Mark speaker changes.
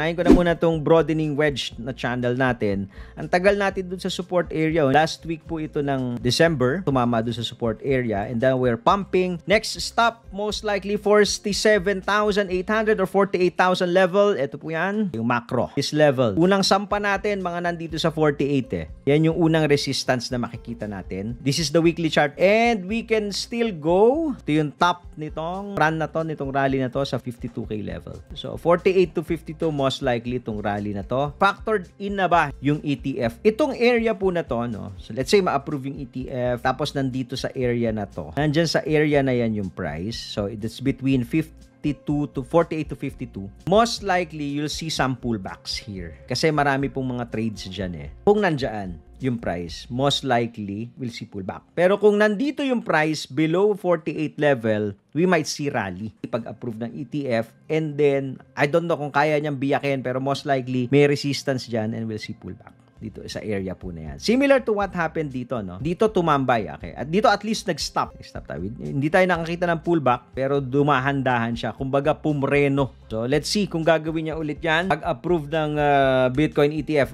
Speaker 1: Nahin ko na muna tong broadening wedge na channel natin. Ang tagal natin dun sa support area. Oh. Last week po ito ng December, tumama dun sa support area. And then we're pumping. Next stop, most likely 47,800 or 48,000 level. Ito po yan, yung macro. This level. Unang sampa natin, mga nandito sa 48 eh. Yan yung unang resistance na makikita natin. This is the weekly chart. And we can still go. Ito yung top nitong run na to, nitong rally na to sa 52K level. So, 48 to 52 most likely itong rally na to. Factored in na ba yung ETF? Itong area po na to, no? So let's say ma-approve yung ETF, tapos nandito sa area na to. Nandyan sa area na yan yung price. So it's between 50 52 to 48 to 52, most likely you'll see some pullbacks here. Kasi marami pong mga trades dyan eh. Kung nandyan yung price, most likely we'll see pullback. Pero kung nandito yung price below 48 level, we might see rally pag-approve ng ETF and then I don't know kung kaya niyang biyakin pero most likely may resistance dyan and we'll see pullback dito sa area po na yan. Similar to what happened dito, no? Dito tumambay, okay? At dito at least nag-stop. Nag-stop tayo. Hindi tayo nakakita ng pullback, pero dumahandahan siya. Kumbaga pumreno. So, let's see kung gagawin niya ulit yan. Pag-approve ng uh, Bitcoin ETF,